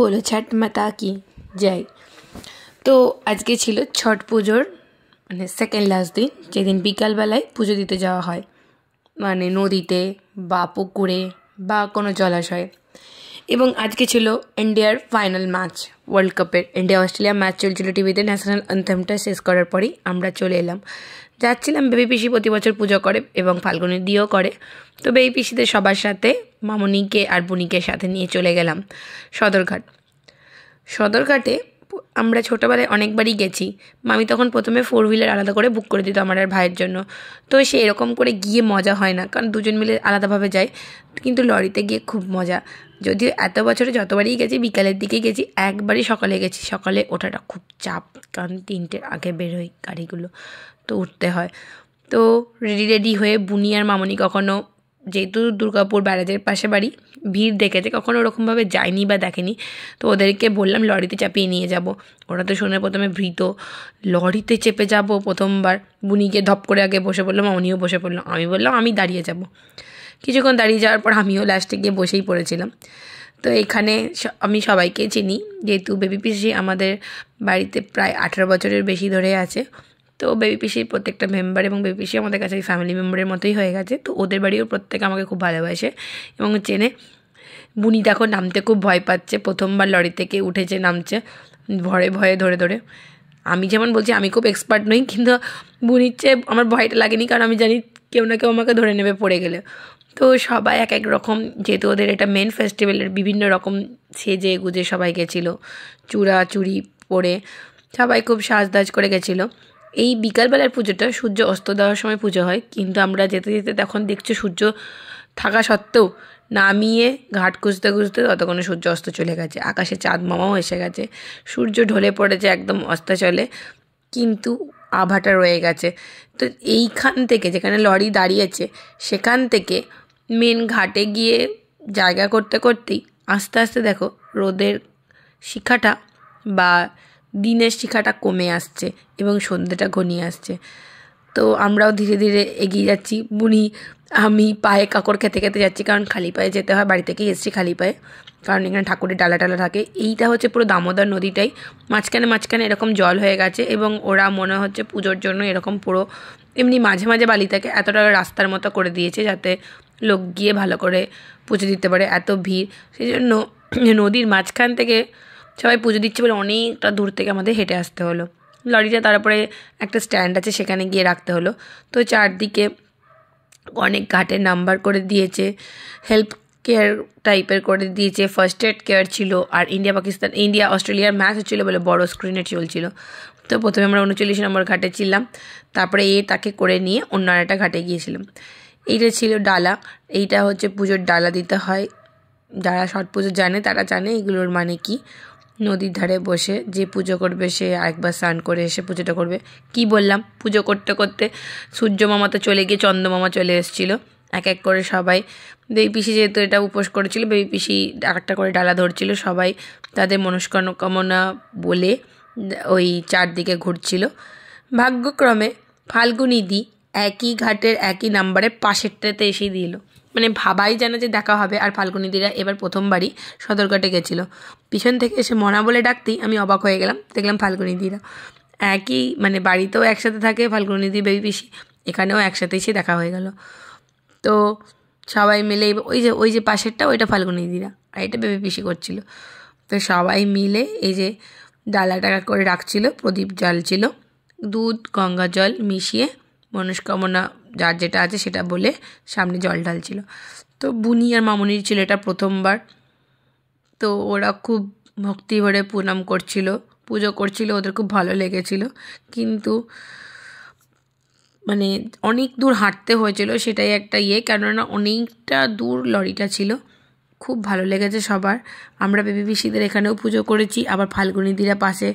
বলো ছট মাতা কি যাই তো আজকে ছিল ছট পুজোর মানে সেকেন্ড লাস্ট দিন যেদিন বিকালবেলায় পুজো দিতে যাওয়া হয় মানে নদীতে বা পুকুরে বা কোনো জলাশয়ে এবং আজকে ছিল ইন্ডিয়ার ফাইনাল ম্যাচ ওয়ার্ল্ড কাপের ইন্ডিয়া অস্ট্রেলিয়া ম্যাচ চলছিল টিভিতে ন্যাশনাল অ্যান্থেমটা শেষ করার পরেই আমরা চলে এলাম যাচ্ছিলাম বেবি পিসি প্রতি বছর পুজো করে এবং ফাল্গুনি দিয়েও করে তো বেবি পিসিদের সবার সাথে মামনিকে আর বুনিকে সাথে নিয়ে চলে গেলাম সদরঘাট সদরঘাটে আমরা ছোটোবেলায় অনেকবারই গেছি মামি তখন প্রথমে ফোর হুইলার আলাদা করে বুক করে দিত আমার আর ভাইয়ের জন্য তো সে এরকম করে গিয়ে মজা হয় না কারণ দুজন মিলে আলাদাভাবে যায় কিন্তু লরিতে গিয়ে খুব মজা যদিও এত বছরে যতবারই গেছি বিকালের দিকে গেছি একবারই সকালে গেছি সকালে ওঠাটা খুব চাপ কারণ তিনটের আগে বেরোই গাড়িগুলো তো উঠতে হয় তো রেডি রেডি হয়ে বুনি আর মামনি কখনো যেহেতু দুর্গাপুর ব্যারাজের পাশে বাড়ি ভিড় দেখেছে কখনো ওরকমভাবে যায়নি বা দেখেনি তো ওদেরকে বললাম লরিতে চাপিয়ে নিয়ে যাব ওরা তো শুনে প্রথমে ভৃত লরিতে চেপে যাব প্রথমবার বুনিকে ধপ করে আগে বসে পড়লো মামনিও বসে পড়লো আমি বললাম আমি দাঁড়িয়ে যাব কিছুক্ষণ দাঁড়িয়ে যাওয়ার পর আমিও লাস্টে গিয়ে বসেই পড়েছিলাম তো এখানে আমি সবাইকে চিনি যেহেতু বেবি পিসি আমাদের বাড়িতে প্রায় আঠেরো বছরের বেশি ধরে আছে তো বেবি পিসির প্রত্যেকটা মেম্বার এবং বেবি পিসি আমাদের কাছে ফ্যামিলি মেম্বারের মতোই হয়ে গেছে তো ওদের বাড়িও প্রত্যেকে আমাকে খুব ভালোবাসে এবং চেনে বুনি দেখো নামতে খুব ভয় পাচ্ছে প্রথমবার লরি থেকে উঠেছে নামছে ভয়ে ভয়ে ধরে ধরে আমি যেমন বলছি আমি খুব এক্সপার্ট নই কিন্তু বুনির চেয়ে আমার ভয়টা লাগেনি কারণ আমি জানি কেউ না কেউ আমাকে ধরে নেবে পড়ে গেলে তো সবাই এক এক রকম যেহেতু ওদের এটা মেন ফেস্টিভ্যালের বিভিন্ন রকম সেজে গুজে সবাই গেছিলো চূড়া চুড়ি পরে সবাই খুব সাজদাজ করে গেছিলো এই বিকালবেলার পুজোটা সূর্য অস্ত দেওয়ার সময় পুজো হয় কিন্তু আমরা যেতে যেতে তখন দেখছি সূর্য থাকা সত্ত্বেও নামিয়ে ঘাট খুঁজতে খুঁজতে ততক্ষণে সূর্য অস্ত চলে গেছে আকাশে চাঁদ মামাও এসে গেছে সূর্য ঢলে পড়েছে একদম অস্তাচলে কিন্তু আভাটা রয়ে গেছে তো এইখান থেকে যেখানে লরি দাঁড়িয়েছে সেখান থেকে মেন ঘাটে গিয়ে জায়গা করতে করতেই আস্তে আস্তে দেখো রোদের শিখাটা বা দিনের শিখাটা কমে আসছে এবং সন্ধ্যেটা ঘনিয়ে আসছে তো আমরাও ধীরে ধীরে এগিয়ে যাচ্ছি বুনি আমি পায়ে কাকড় খেতে খেতে যাচ্ছি কারণ খালি পায়ে যেতে হয় বাড়ি থেকেই এসছি খালি পায়ে কারণ এখানে ঠাকুরের ডালা টালা থাকে এইটা হচ্ছে পুরো দামোদর নদীটাই মাঝখানে মাঝখানে এরকম জল হয়ে গেছে এবং ওরা মনে হচ্ছে পুজোর জন্য এরকম পুরো এমনি মাঝে মাঝে বালি থাকে এতটা রাস্তার মতো করে দিয়েছে যাতে লোক গিয়ে ভালো করে পুজো দিতে পারে এত ভিড় সেই জন্য নদীর মাঝখান থেকে সবাই পুজো দিচ্ছে বলে অনেকটা দূর থেকে আমাদের হেঁটে আসতে হলো লরিটা তারপরে একটা স্ট্যান্ড আছে সেখানে গিয়ে রাখতে হলো তো চারদিকে অনেক ঘাটের নাম্বার করে দিয়েছে হেল্প কেয়ার টাইপের করে দিয়েছে ফার্স্ট এড কেয়ার ছিল আর ইন্ডিয়া পাকিস্তান ইন্ডিয়া অস্ট্রেলিয়ার ম্যাচ হচ্ছিলো বলে বড় স্ক্রিনে চলছিল তো প্রথমে আমরা উনচল্লিশ নম্বর ঘাটে ছিলাম তারপরে এ তাকে করে নিয়ে অন্য একটা ঘাটে গিয়েছিলাম এইটা ছিল ডালা এইটা হচ্ছে পুজোর ডালা দিতে হয় যারা শট পুজো জানে তারা জানে এগুলোর মানে কি নদীর ধারে বসে যে পুজো করবে সে আরেকবার স্নান করে এসে পুজোটা করবে কি বললাম পুজো করতে করতে সূর্য মামা তো চলে গিয়ে চন্দ্রমামা চলে এসেছিলো এক এক করে সবাই বেবি পিসি যেহেতু এটা উপোস করেছিল বেবি পিসি একটা করে ডালা ধরছিল সবাই তাদের মনস্কামনা বলে ওই চারদিকে ঘুরছিল ভাগ্যক্রমে ফাল্গুনিদি একই ঘাটের একই নাম্বারে পাশেরটাতে এসে দিল মানে ভাবাই যেন যে দেখা হবে আর ফাল্গুনিদিরা এবার প্রথমবারই সতর্কটে গেছিলো পিছন থেকে এসে মনা বলে ডাকতেই আমি অবাক হয়ে গেলাম দেখলাম ফাল্গুনিদিরা একই মানে বাড়িতেও একসাথে থাকে ফাল্গুনিদি বেবি পিসি এখানেও একসাথেই সে দেখা হয়ে গেল তো সবাই মিলে ওই যে ওই যে পাশেরটা ওইটা ফাল্গুনিদিরা আর এটা বেবি পিসি করছিল তো সবাই মিলে এই যে ডালা টাকা করে রাখছিল প্রদীপ জ্বালছিল দুধ গঙ্গা জল মিশিয়ে মনস্কামনা যার যেটা আছে সেটা বলে সামনে জল ঢালছিল তো বুনি আর মামুনির ছিল এটা প্রথমবার তো ওরা খুব ভক্তি ভরে প্রণাম করছিল পুজো করছিল ওদের খুব ভালো লেগেছিল কিন্তু মানে অনেক দূর হাঁটতে হয়েছিল সেটাই একটা ইয়ে কেননা অনেকটা দূর লরিটা ছিল খুব ভালো লেগেছে সবার আমরা বেবি এখানেও পুজো করেছি আবার ফাল্গুনিদিরা পাশে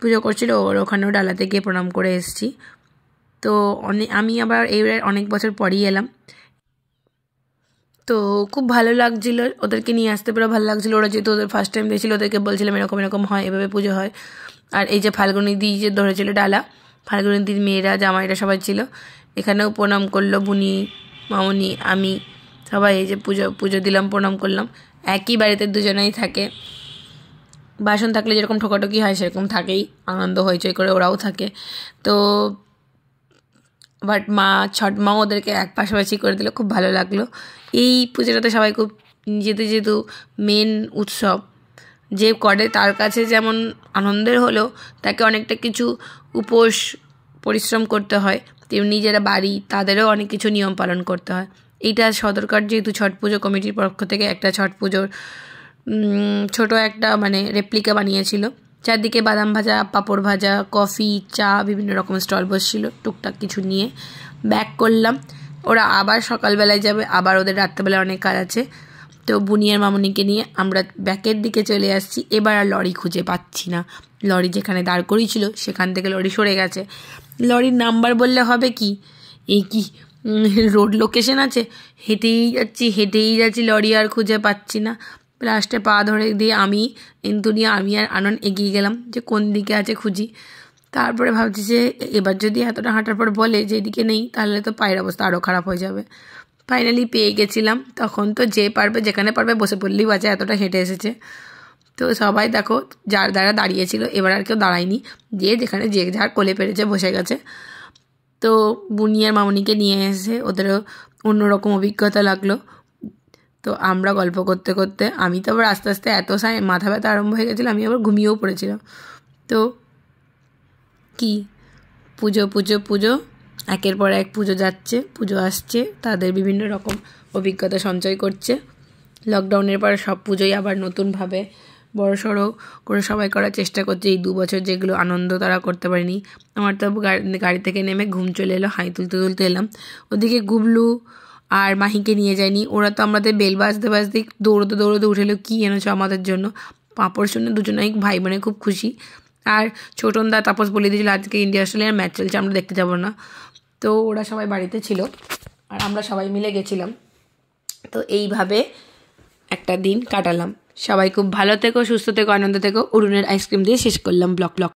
পুজো করছিল ওর ওখানেও ডালাতে গিয়ে প্রণাম করে এসেছি তো অনেক আমি আবার এবার অনেক বছর পরেই এলাম তো খুব ভালো লাগছিলো ওদেরকে নিয়ে আসতে পেরে ভালো লাগছিলো ওরা যেহেতু ওদের ফার্স্ট টাইম দিয়েছিলো ওদেরকে বলছিলাম এরকম এরকম হয় এভাবে পুজো হয় আর এই যে ফাল্গুনি দি যে ধরেছিল ডালা ফাল্গুনি দিদির মেয়েরা জামাইরা সবাই ছিল এখানেও প্রণাম করলো বুনি মামনি আমি সবাই এই যে পুজো পুজো দিলাম প্রণাম করলাম একই বাড়িতে দুজনেই থাকে বাসন থাকলে যেরকম ঠোকাঠকি হয় সেরকম থাকেই আনন্দ হইচই করে ওরাও থাকে তো বাট মা মাও ওদেরকে এক পাশাপাশি করে দিলে খুব ভালো লাগলো এই পুজোটাতে সবাই খুব নিজেদের যেহেতু মেন উৎসব যে করে তার কাছে যেমন আনন্দের হলো তাকে অনেকটা কিছু উপোস পরিশ্রম করতে হয় তেমনি যারা বাড়ি তাদেরও অনেক কিছু নিয়ম পালন করতে হয় এইটা সদরকার যেহেতু ছট পুজো কমিটির পক্ষ থেকে একটা ছট পুজোর ছোট একটা মানে রেপ্লিকা বানিয়েছিল চারদিকে বাদাম ভাজা পাঁপড় ভাজা কফি চা বিভিন্ন রকম স্টল বসছিল টুকটাক কিছু নিয়ে ব্যাক করলাম ওরা আবার সকালবেলায় যাবে আবার ওদের রাত্রেবেলায় অনেক কাজ আছে তো বুনিয়ার মামনিকে নিয়ে আমরা ব্যাকের দিকে চলে আসছি এবার আর লরি খুঁজে পাচ্ছি না লরি যেখানে দাঁড় করিয়েছিল সেখান থেকে লরি সরে গেছে লরির নাম্বার বললে হবে কি এই কি রোড লোকেশন আছে হেঁটেই যাচ্ছি হেঁটেই যাচ্ছি লরি আর খুঁজে পাচ্ছি না প্লাস্টে পা ধরে দিয়ে আমি ইন্দু নিয়ে আমি আর আনন এগিয়ে গেলাম যে কোন দিকে আছে খুঁজি তারপরে ভাবছি যে এবার যদি এতটা হাঁটার পর বলে যে এদিকে নেই তাহলে তো পায়ের অবস্থা আরও খারাপ হয়ে যাবে ফাইনালি পেয়ে গেছিলাম তখন তো যে পারবে যেখানে পারবে বসে পড়লেই বাজে এতটা হেঁটে এসেছে তো সবাই দেখো যার দ্বারা দাঁড়িয়েছিল এবার আর কেউ দাঁড়ায়নি যে যেখানে যে যার কোলে পেরেছে বসে গেছে তো বুনিয়ার মামনিকে নিয়ে এসে ওদেরও অন্যরকম অভিজ্ঞতা লাগলো তো আমরা গল্প করতে করতে আমি তো আবার আস্তে আস্তে এত সাই মাথা ব্যথা আরম্ভ হয়ে গেছিলো আমি আবার ঘুমিয়েও পড়েছিলাম তো কি পুজো পুজো পুজো একের পর এক পুজো যাচ্ছে পুজো আসছে তাদের বিভিন্ন রকম অভিজ্ঞতা সঞ্চয় করছে লকডাউনের পর সব পুজোই আবার নতুনভাবে বড়সড় করে সবাই করার চেষ্টা করছে এই দু বছর যেগুলো আনন্দ তারা করতে পারেনি আমার তো গাড়ি থেকে নেমে ঘুম চলে এলো হাই তুলতে তুলতে এলাম ওদিকে গুবলু আর মাহিকে নিয়ে যায়নি ওরা তো আমাদের বেল বাজতে বাজতে দৌড়তে দৌড়তে উঠেলো কী এনেছো আমাদের জন্য পাঁপড় শুনে দুজনেই ভাই বোনে খুব খুশি আর ছোটন দা তাপস বলে দিয়েছিল আজকে ইন্ডিয়া অস্ট্রেলিয়ার ম্যাচ চলছে আমরা দেখতে যাবো না তো ওরা সবাই বাড়িতে ছিল আর আমরা সবাই মিলে গেছিলাম তো এইভাবে একটা দিন কাটালাম সবাই খুব ভালো থেকো সুস্থ থেকো আনন্দ থেকো অরুণের আইসক্রিম দিয়ে শেষ করলাম ব্লক ব্লক